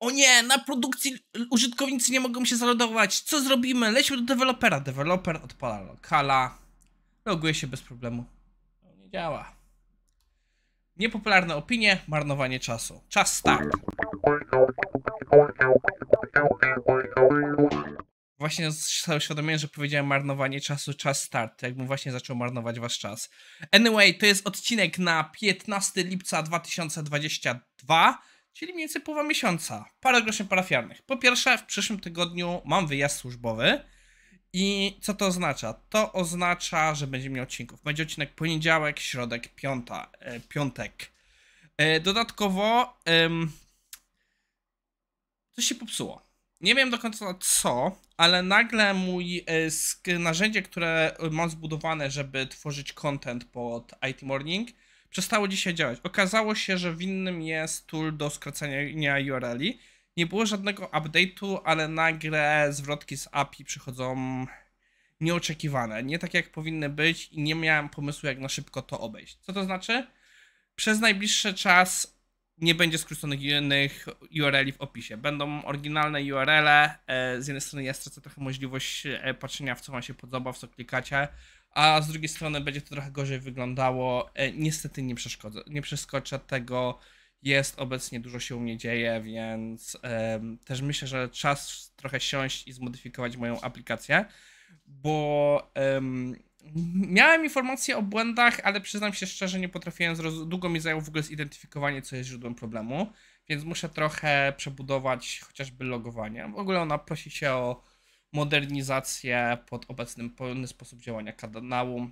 o nie, na produkcji użytkownicy nie mogą się zalogować. Co zrobimy? Lećmy do dewelopera. Deweloper odpala lokala. Loguje się bez problemu. No, nie działa. Niepopularne opinie, marnowanie czasu. Czas start. Właśnie sobie uświadomiłem, że powiedziałem marnowanie czasu, czas start, jakbym właśnie zaczął marnować wasz czas. Anyway, to jest odcinek na 15 lipca 2022 czyli mniej więcej połowa miesiąca. Parę ogłoszeń parafialnych. Po pierwsze, w przyszłym tygodniu mam wyjazd służbowy. I co to oznacza? To oznacza, że będzie miał odcinków. Będzie odcinek poniedziałek, środek, piąta, e, piątek. E, dodatkowo em, coś się popsuło. Nie wiem do końca co, ale nagle mój e, narzędzie, które mam zbudowane, żeby tworzyć content pod IT Morning, przestało dzisiaj działać. Okazało się, że winnym jest tool do skracania URL-i. Nie było żadnego update'u, ale nagle zwrotki z API przychodzą nieoczekiwane, nie tak jak powinny być i nie miałem pomysłu, jak na szybko to obejść. Co to znaczy? Przez najbliższy czas nie będzie skróconych innych URL-i w opisie. Będą oryginalne URL-e. E, z jednej strony ja stracę trochę możliwość e, patrzenia, w co wam się podoba, w co klikacie a z drugiej strony będzie to trochę gorzej wyglądało. E, niestety nie, przeszkodzę, nie przeskoczę tego. Jest obecnie dużo się u mnie dzieje, więc um, też myślę, że czas trochę siąść i zmodyfikować moją aplikację, bo um, miałem informacje o błędach, ale przyznam się szczerze, nie potrafiłem, długo mi zajęło w ogóle zidentyfikowanie, co jest źródłem problemu, więc muszę trochę przebudować chociażby logowanie. W ogóle ona prosi się o modernizację pod obecnym pełny sposób działania kanału.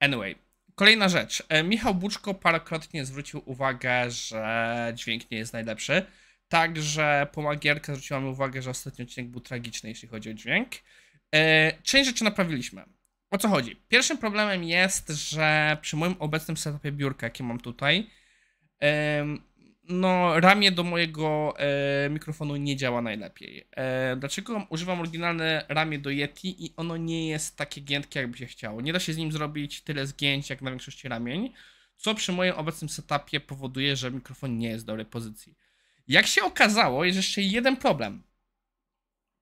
Anyway, kolejna rzecz. E, Michał Buczko parokrotnie zwrócił uwagę, że dźwięk nie jest najlepszy. Także pomagierka zwróciła zwróciłam uwagę, że ostatni odcinek był tragiczny, jeśli chodzi o dźwięk. E, część rzeczy naprawiliśmy. O co chodzi? Pierwszym problemem jest, że przy moim obecnym setupie biurka, jakie mam tutaj, no, ramię do mojego e, mikrofonu nie działa najlepiej. E, dlaczego używam oryginalne ramię do Yeti i ono nie jest takie giętkie, jakby się chciało? Nie da się z nim zrobić tyle zgięć, jak na większości ramień, co przy moim obecnym setupie powoduje, że mikrofon nie jest w dobrej pozycji. Jak się okazało, jest jeszcze jeden problem.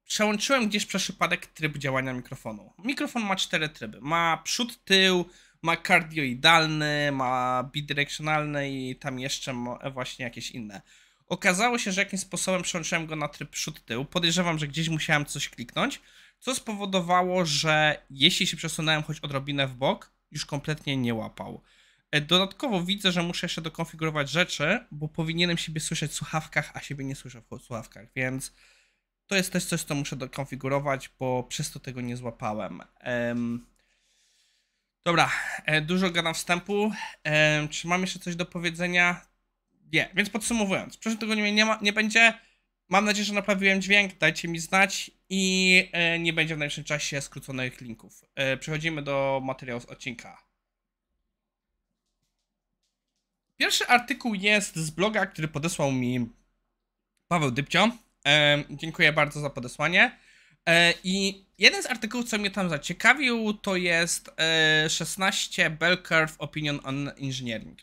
Przełączyłem gdzieś przez przypadek tryb działania mikrofonu. Mikrofon ma cztery tryby. Ma przód, tył, ma kardioidalny, ma bidirectionalny i tam jeszcze właśnie jakieś inne. Okazało się, że jakimś sposobem przełączyłem go na tryb przód-tył. Podejrzewam, że gdzieś musiałem coś kliknąć, co spowodowało, że jeśli się przesunąłem choć odrobinę w bok, już kompletnie nie łapał. E, dodatkowo widzę, że muszę jeszcze dokonfigurować rzeczy, bo powinienem siebie słyszeć w słuchawkach, a siebie nie słyszę w słuchawkach, więc to jest też coś, co muszę dokonfigurować, bo przez to tego nie złapałem. Um, Dobra, e, dużo gadam wstępu. E, czy mam jeszcze coś do powiedzenia? Nie, więc podsumowując, w przyszłym nie, ma, nie będzie. Mam nadzieję, że naprawiłem dźwięk, dajcie mi znać i e, nie będzie w najbliższym czasie skróconych linków. Przechodzimy do materiału z odcinka. Pierwszy artykuł jest z bloga, który podesłał mi Paweł Dybcio. Dziękuję bardzo za podesłanie. E, I jeden z artykułów, co mnie tam zaciekawił, to jest 16 e, Bell Curve Opinion on Engineering.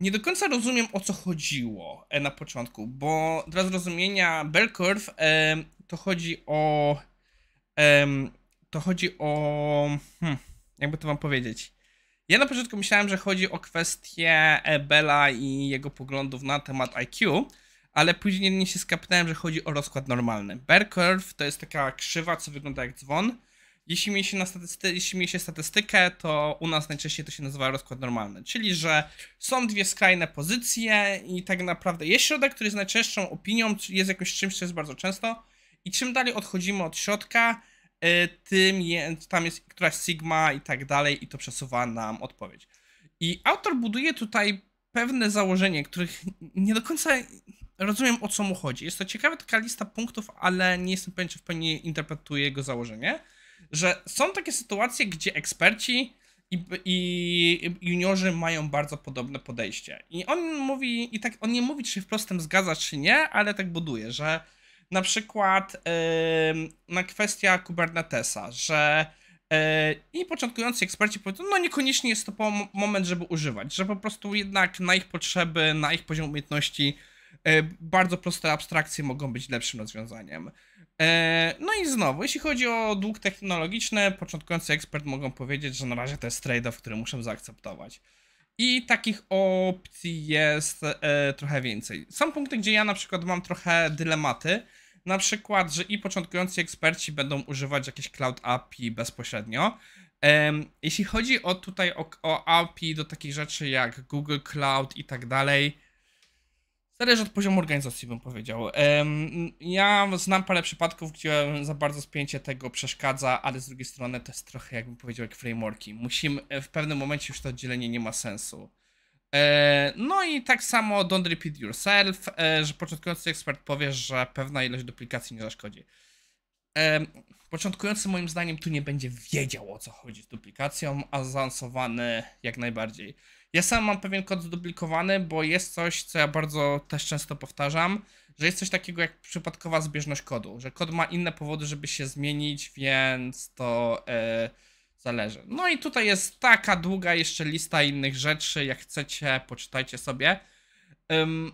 Nie do końca rozumiem, o co chodziło e, na początku, bo dla zrozumienia Bell Curve to chodzi o... To chodzi o... Hmm, jakby to wam powiedzieć... Ja na początku myślałem, że chodzi o kwestię Bella i jego poglądów na temat IQ, ale później nie się skapnąłem, że chodzi o rozkład normalny. Bear curve to jest taka krzywa, co wygląda jak dzwon. Jeśli mieli się, na statystykę, jeśli mieli się statystykę, to u nas najczęściej to się nazywa rozkład normalny, czyli że są dwie skrajne pozycje i tak naprawdę jest środek, który jest najczęstszą opinią, jest jakimś czymś, co jest bardzo często i czym dalej odchodzimy od środka, y, tym je, tam jest któraś sigma i tak dalej i to przesuwa nam odpowiedź. I autor buduje tutaj pewne założenie, których nie do końca rozumiem o co mu chodzi. Jest to ciekawa taka lista punktów, ale nie jestem pewien, czy w pełni interpretuję jego założenie, że są takie sytuacje, gdzie eksperci i, i, juniorzy mają bardzo podobne podejście. I on mówi, i tak on nie mówi, czy się wprost tym zgadza, czy nie, ale tak buduje, że na przykład yy, na kwestia Kubernetesa, że i początkujący eksperci powiedzą, no niekoniecznie jest to moment, żeby używać, że po prostu jednak na ich potrzeby, na ich poziom umiejętności E, bardzo proste abstrakcje mogą być lepszym rozwiązaniem. E, no i znowu, jeśli chodzi o dług technologiczny, początkujący ekspert mogą powiedzieć, że na razie to jest trade-off, który muszę zaakceptować. I takich opcji jest e, trochę więcej. Są punkty, gdzie ja na przykład mam trochę dylematy, na przykład, że i początkujący eksperci będą używać jakiejś Cloud API bezpośrednio. Jeśli chodzi o tutaj o, o API do takich rzeczy jak Google Cloud i tak dalej, Zależy od poziomu organizacji, bym powiedział. Ja znam parę przypadków, gdzie za bardzo spięcie tego przeszkadza, ale z drugiej strony to jest trochę, jakbym powiedział, jak frameworki. Musimy, w pewnym momencie już to oddzielenie nie ma sensu. E, no i tak samo don't repeat yourself, e, że początkujący ekspert powie, że pewna ilość duplikacji nie zaszkodzi. Początkujący moim zdaniem tu nie będzie wiedział o co chodzi z duplikacją, a zaawansowany jak najbardziej. Ja sam mam pewien kod zduplikowany, bo jest coś, co ja bardzo też często powtarzam, że jest coś takiego jak przypadkowa zbieżność kodu, że kod ma inne powody, żeby się zmienić, więc to yy, zależy. No i tutaj jest taka długa jeszcze lista innych rzeczy, jak chcecie, poczytajcie sobie. Ym,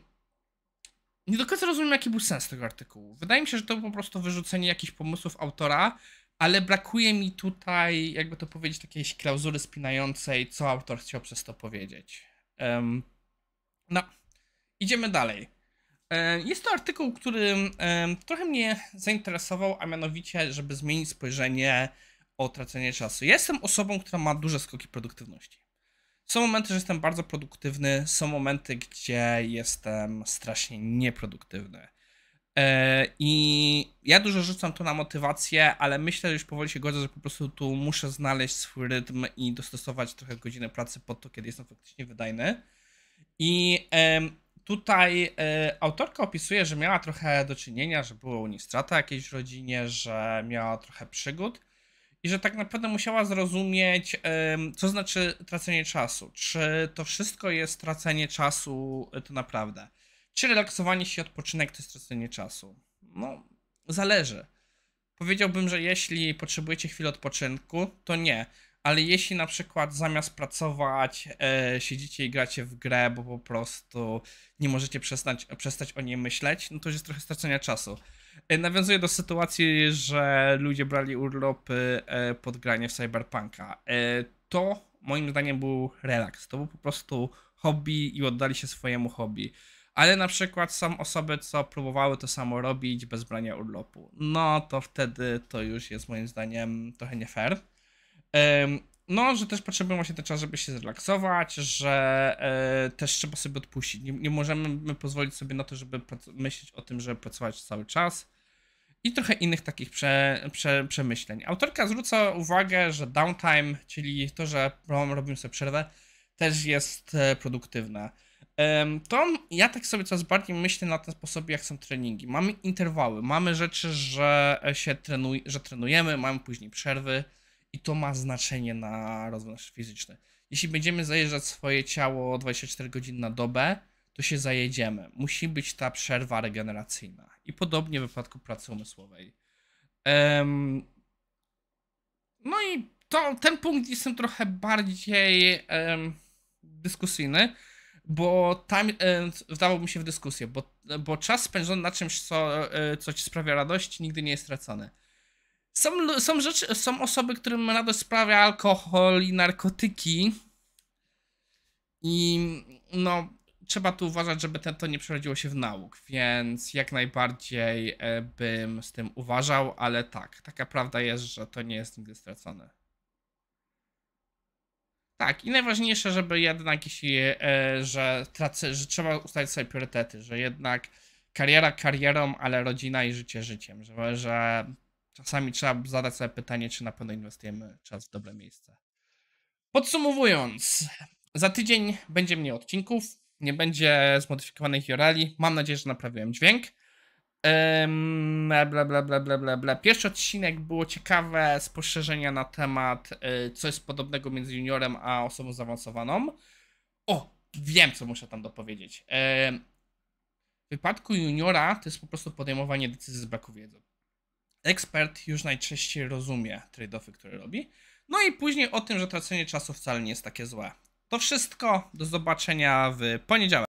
nie do końca rozumiem, jaki był sens tego artykułu. Wydaje mi się, że to po prostu wyrzucenie jakichś pomysłów autora, ale brakuje mi tutaj, jakby to powiedzieć, takiej klauzury spinającej, co autor chciał przez to powiedzieć. Um, no, idziemy dalej. E, jest to artykuł, który trochę mnie zainteresował, a mianowicie, żeby zmienić spojrzenie o tracenie czasu. Ja jestem osobą, która ma duże skoki produktywności. Są momenty, że jestem bardzo produktywny, są momenty, gdzie jestem strasznie nieproduktywny. E, I ja dużo rzucam to na motywację, ale myślę, że już powoli się godzę, że po prostu tu muszę znaleźć swój rytm i dostosować trochę godziny pracy pod to, kiedy jestem faktycznie wydajny. I tutaj e, autorka opisuje, że miała trochę do czynienia, że była u niej strata jakiejś rodzinie, że miała trochę przygód i że tak naprawdę musiała zrozumieć, co znaczy tracenie czasu. Czy to wszystko jest tracenie czasu, e, to naprawdę. Czy relaksowanie się, odpoczynek to jest tracenie czasu? No, zależy. Powiedziałbym, że jeśli potrzebujecie chwili odpoczynku, to nie ale jeśli na przykład zamiast pracować e, siedzicie i gracie w grę, bo po prostu nie możecie przestać, przestać o niej myśleć, no to jest trochę stracenia czasu. E, nawiązuje do sytuacji, że ludzie brali urlopy e, pod granie w Cyberpunka. E, to moim zdaniem był relaks, to był po prostu hobby i oddali się swojemu hobby. Ale na przykład są osoby, co próbowały to samo robić bez brania urlopu. No to wtedy to już jest moim zdaniem trochę nie fair. No, że też potrzebujemy właśnie ten czas, żeby się zrelaksować, że e, też trzeba sobie odpuścić. Nie, nie możemy pozwolić sobie na to, żeby myśleć o tym, żeby pracować cały czas. I trochę innych takich prze, prze, przemyśleń. Autorka zwraca uwagę, że downtime, czyli to, że robimy sobie przerwę, też jest e, produktywne. To ja tak sobie coraz bardziej myślę na ten sposób, jak są treningi. Mamy interwały, mamy rzeczy, że się trenuj, że trenujemy, mamy później przerwy i to ma znaczenie na rozwój nasz fizyczny. Jeśli będziemy zajeżdżać swoje ciało 24 godziny na dobę, to się zajedziemy. Musi być ta przerwa regeneracyjna. I podobnie w wypadku pracy umysłowej. Um, no i to, ten punkt jestem trochę bardziej um, dyskusyjny, bo tam um, się w dyskusję, bo, bo czas spędzony na czymś, co, e, co ci sprawia radość, nigdy nie jest stracony. Są, są, rzeczy, są osoby, którym radość sprawia alkohol i narkotyki. I no, trzeba tu uważać, żeby to nie przerodziło się w nauk, więc jak najbardziej e, bym z tym uważał, ale tak, taka prawda jest, że to nie jest nigdy stracone. Tak, i najważniejsze, żeby jednak, jeśli, e, że, tracę, że trzeba ustalić sobie priorytety, że jednak kariera karierą, ale rodzina i życie życiem, że, że czasami trzeba zadać sobie pytanie, czy na pewno inwestujemy czas w dobre miejsce. Podsumowując, za tydzień będzie mniej odcinków, nie będzie zmodyfikowanych jorali. Mam nadzieję, że naprawiłem dźwięk. Um, bla, bla, bla, bla, bla, bla. Pierwszy odcinek było ciekawe z poszerzenia na temat y, co jest podobnego między juniorem a osobą zaawansowaną. O, wiem co muszę tam dopowiedzieć. Y, w wypadku juniora to jest po prostu podejmowanie decyzji z braku wiedzy ekspert już najczęściej rozumie trade-offy, które robi. No i później o tym, że tracenie czasu wcale nie jest takie złe. To wszystko. Do zobaczenia w poniedziałek.